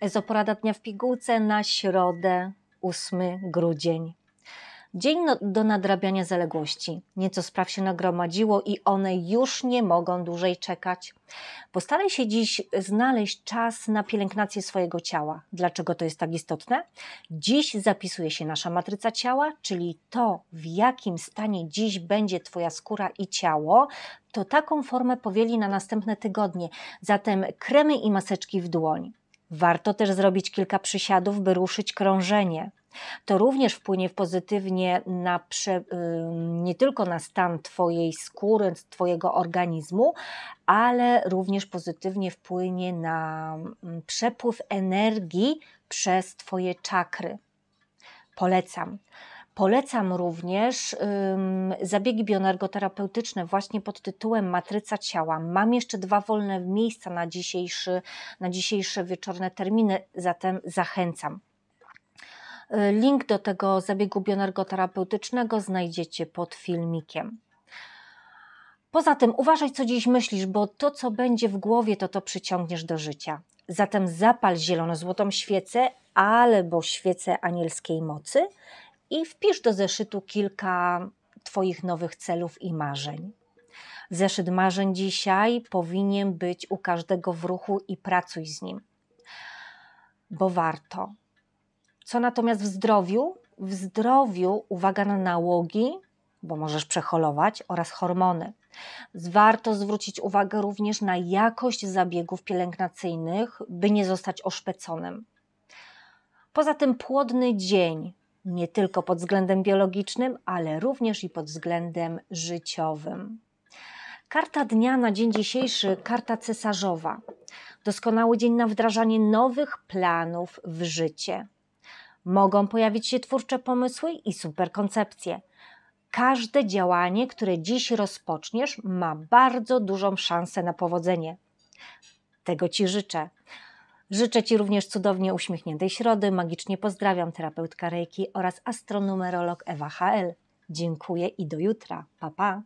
Ezoporada dnia w pigułce na środę, 8 grudzień. Dzień no, do nadrabiania zaległości. Nieco spraw się nagromadziło i one już nie mogą dłużej czekać. Postaraj się dziś znaleźć czas na pielęgnację swojego ciała. Dlaczego to jest tak istotne? Dziś zapisuje się nasza matryca ciała, czyli to, w jakim stanie dziś będzie Twoja skóra i ciało, to taką formę powieli na następne tygodnie. Zatem kremy i maseczki w dłoń. Warto też zrobić kilka przysiadów, by ruszyć krążenie. To również wpłynie pozytywnie na prze, nie tylko na stan Twojej skóry, Twojego organizmu, ale również pozytywnie wpłynie na mm, przepływ energii przez Twoje czakry. Polecam. Polecam również zabiegi bioenergoterapeutyczne właśnie pod tytułem Matryca Ciała. Mam jeszcze dwa wolne miejsca na, dzisiejszy, na dzisiejsze wieczorne terminy, zatem zachęcam. Y, link do tego zabiegu bioenergoterapeutycznego znajdziecie pod filmikiem. Poza tym uważaj, co dziś myślisz, bo to, co będzie w głowie, to to przyciągniesz do życia. Zatem zapal zielono-złotą świecę, ale bo świecę anielskiej mocy i wpisz do zeszytu kilka Twoich nowych celów i marzeń. Zeszyt marzeń dzisiaj powinien być u każdego w ruchu i pracuj z nim, bo warto. Co natomiast w zdrowiu? W zdrowiu uwaga na nałogi, bo możesz przeholować, oraz hormony. Warto zwrócić uwagę również na jakość zabiegów pielęgnacyjnych, by nie zostać oszpeconym. Poza tym płodny dzień nie tylko pod względem biologicznym, ale również i pod względem życiowym. Karta dnia na dzień dzisiejszy, karta cesarzowa. Doskonały dzień na wdrażanie nowych planów w życie. Mogą pojawić się twórcze pomysły i superkoncepcje. Każde działanie, które dziś rozpoczniesz, ma bardzo dużą szansę na powodzenie. Tego Ci życzę. Życzę Ci również cudownie uśmiechniętej środy. Magicznie pozdrawiam terapeutka Reiki oraz astronumerolog Ewa HL. Dziękuję i do jutra. Pa, pa.